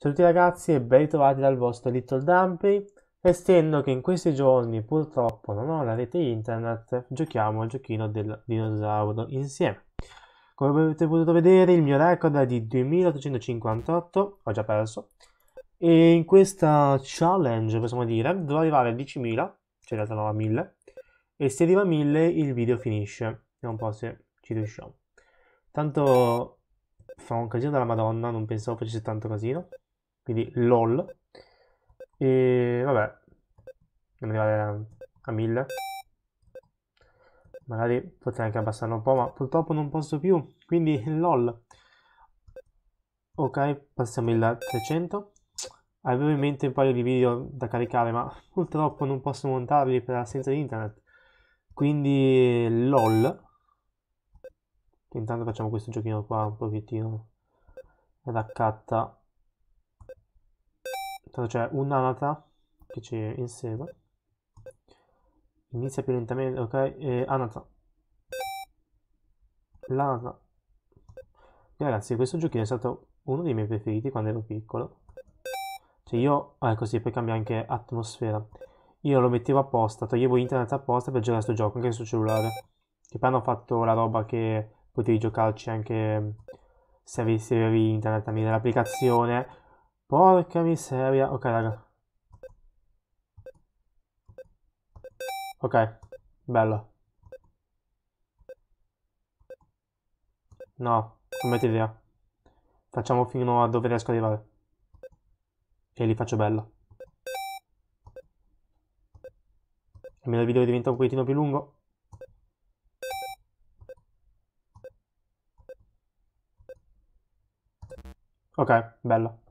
Saluti ragazzi e ben ritrovati dal vostro Little Dumpy. Estendo che in questi giorni purtroppo non ho la rete internet, giochiamo al giochino del dinosauro insieme. Come avete potuto vedere il mio record è di 2858, ho già perso, e in questa challenge possiamo dire dovrò arrivare a 10.000, cioè in realtà no a 1000, e se arriva a 1000 il video finisce, vediamo un po' se ci riusciamo. Tanto fa un casino della madonna, non pensavo facesse tanto casino quindi LOL. E vabbè, arrivare a 1000. Magari potrei anche abbassarlo un po', ma purtroppo non posso più, quindi LOL. Ok, passiamo il 300. Avevo in mente un paio di video da caricare, ma purtroppo non posso montarli per assenza di internet. Quindi LOL. Intanto facciamo questo giochino qua un pochettino raccatta tanto esatto, c'è cioè un'anatra che ci insegue inizia più lentamente ok e anatra l'anatra ragazzi questo giochino è stato uno dei miei preferiti quando ero piccolo cioè io ah, così ecco, poi cambia anche atmosfera io lo mettevo apposta toglievo internet apposta per giocare a questo gioco anche sul cellulare che poi hanno fatto la roba che potevi giocarci anche se avessi se avevi internet tramite l'applicazione Porca miseria. Ok, raga. Ok, bello. No, metti idea. Facciamo fino a dove riesco ad arrivare. E li faccio bello. Almeno il video diventa un pochettino più lungo. Ok, bello.